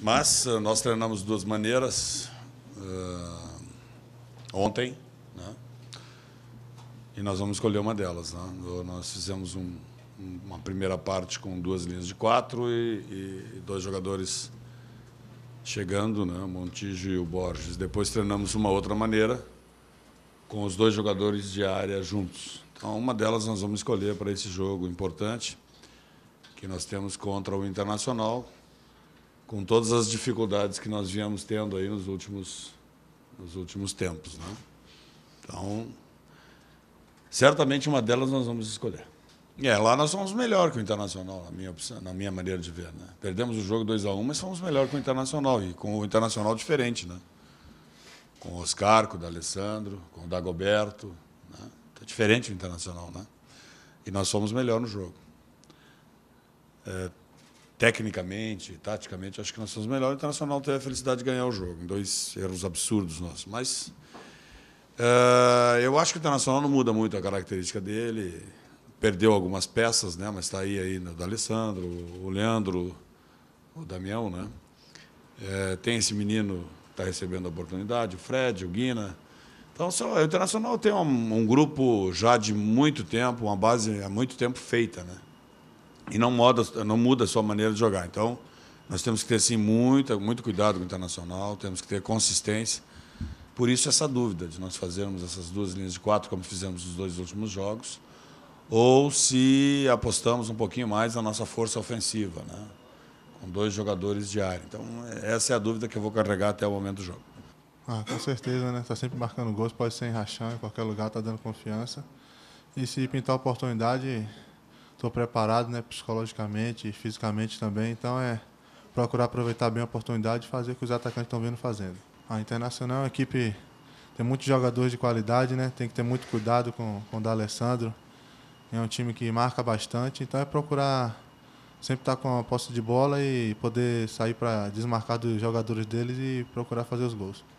Mas eh, nós treinamos de duas maneiras. Uh, ontem, né? E nós vamos escolher uma delas. Né? Nós fizemos um, uma primeira parte com duas linhas de quatro e, e dois jogadores chegando, né? o Montijo e o Borges. Depois treinamos uma outra maneira, com os dois jogadores de área juntos. Então, uma delas nós vamos escolher para esse jogo importante que nós temos contra o Internacional, com todas as dificuldades que nós viemos tendo aí nos últimos, nos últimos tempos. Né? Então, certamente uma delas nós vamos escolher. É, lá nós somos melhor que o Internacional, na minha, opção, na minha maneira de ver. Né? Perdemos o jogo 2 a 1 um, mas fomos melhor que o Internacional, e com o Internacional diferente. Né? Com o Oscar, com o D'Alessandro, com o Dagoberto. Né? Tá diferente o Internacional, né? E nós fomos melhor no jogo. É, tecnicamente, taticamente, acho que nós somos melhores. O Internacional teve a felicidade de ganhar o jogo, em dois erros absurdos nossos. Mas uh, eu acho que o Internacional não muda muito a característica dele. Perdeu algumas peças, né? mas está aí, aí né? o Alessandro, o Leandro, o Damião. Né? Eh, tem esse menino que está recebendo a oportunidade, o Fred, o Guina. Então, o Internacional tem um, um grupo já de muito tempo, uma base há muito tempo feita. Né? e não muda, não muda a sua maneira de jogar. Então, nós temos que ter sim, muito, muito cuidado com o internacional, temos que ter consistência. Por isso, essa dúvida de nós fazermos essas duas linhas de quatro, como fizemos nos dois últimos jogos, ou se apostamos um pouquinho mais na nossa força ofensiva, né? com dois jogadores de área. Então, essa é a dúvida que eu vou carregar até o momento do jogo. Ah, com certeza, né? Está sempre marcando gols, pode ser em rachão, em qualquer lugar, está dando confiança. E se pintar a oportunidade, estou preparado né, psicologicamente e fisicamente também. Então é procurar aproveitar bem a oportunidade e fazer o que os atacantes estão vindo fazendo. A Internacional é uma equipe tem muitos jogadores de qualidade, né? Tem que ter muito cuidado com, com o D'Alessandro. É um time que marca bastante, então é procurar sempre estar tá com a posse de bola e poder sair para desmarcar dos jogadores deles e procurar fazer os gols.